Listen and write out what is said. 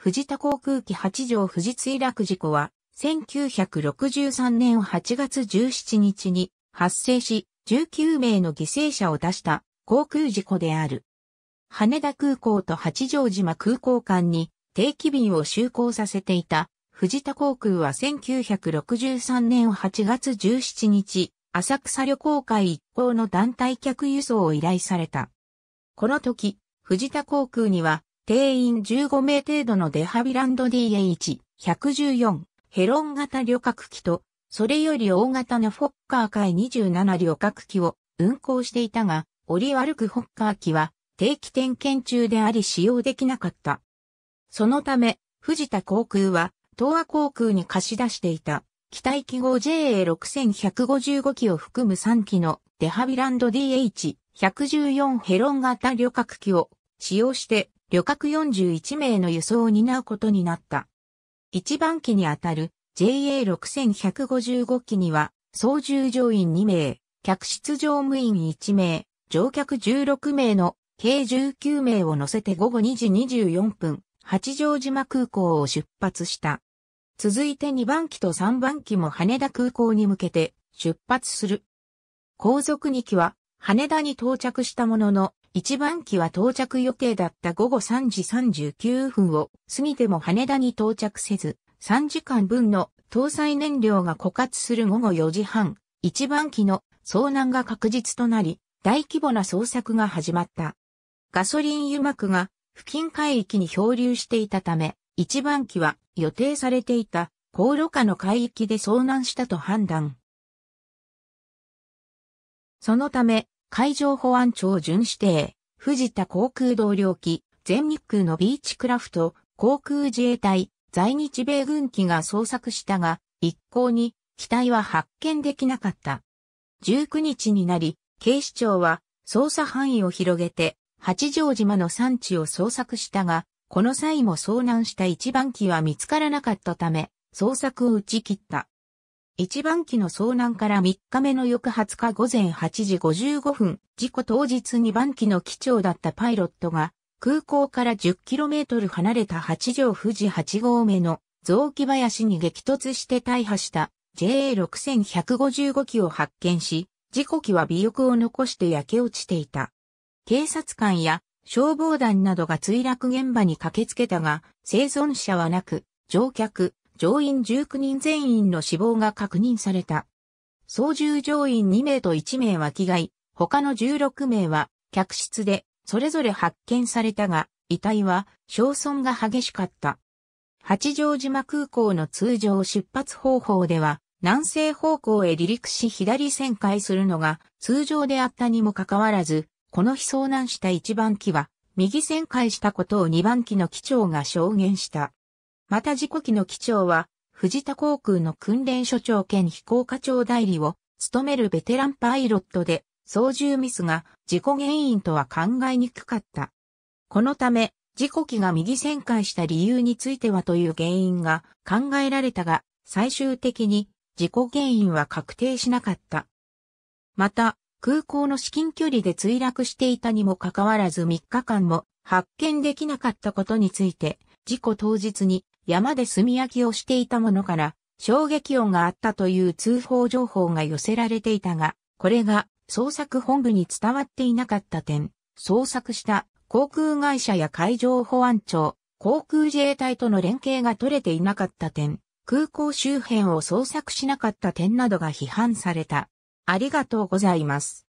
藤田航空機八条富士墜落事故は、1963年8月17日に発生し、19名の犠牲者を出した航空事故である。羽田空港と八丈島空港間に定期便を就航させていた藤田航空は1963年8月17日、浅草旅行会一行の団体客輸送を依頼された。この時、藤田航空には定員15名程度のデハビランド DH114 ヘロン型旅客機と、それより大型のフォッカー界27旅客機を運航していたが、折り悪くフォッカー機は定期点検中であり使用できなかった。そのため、藤田航空は、東亜航空に貸し出していた、機体記号 JA6155 機を含む3機のデハビランド DH114 ヘロン型旅客機を使用して旅客41名の輸送を担うことになった。1番機にあたる JA6155 機には、操縦乗員2名、客室乗務員1名、乗客16名の計19名を乗せて午後2時24分、八丈島空港を出発した。続いて2番機と3番機も羽田空港に向けて出発する。後続2機は羽田に到着したものの、一番機は到着予定だった午後3時39分を過ぎても羽田に到着せず、3時間分の搭載燃料が枯渇する午後4時半、一番機の遭難が確実となり、大規模な捜索が始まった。ガソリン油膜が付近海域に漂流していたため、一番機は予定されていた高炉下の海域で遭難したと判断。そのため、海上保安庁巡視艇、藤田航空同僚機、全日空のビーチクラフト、航空自衛隊、在日米軍機が捜索したが、一向に機体は発見できなかった。19日になり、警視庁は捜査範囲を広げて、八丈島の産地を捜索したが、この際も遭難した一番機は見つからなかったため、捜索を打ち切った。一番機の遭難から3日目の翌20日午前8時55分、事故当日2番機の機長だったパイロットが、空港から 10km 離れた八条富士八号目の雑木林に激突して大破した JA6155 機を発見し、事故機は尾翼を残して焼け落ちていた。警察官や消防団などが墜落現場に駆けつけたが、生存者はなく、乗客、乗員19人全員の死亡が確認された。操縦乗員2名と1名は機外、他の16名は客室でそれぞれ発見されたが、遺体は焼損が激しかった。八丈島空港の通常出発方法では、南西方向へ離陸し左旋回するのが通常であったにもかかわらず、この日遭難した1番機は、右旋回したことを2番機の機長が証言した。また事故機の機長は、藤田航空の訓練所長兼飛行課長代理を務めるベテランパイロットで、操縦ミスが事故原因とは考えにくかった。このため、事故機が右旋回した理由についてはという原因が考えられたが、最終的に事故原因は確定しなかった。また、空港の至近距離で墜落していたにもかかわらず3日間も発見できなかったことについて、事故当日に山で炭焼きをしていたものから、衝撃音があったという通報情報が寄せられていたが、これが捜索本部に伝わっていなかった点、捜索した航空会社や海上保安庁、航空自衛隊との連携が取れていなかった点、空港周辺を捜索しなかった点などが批判された。ありがとうございます。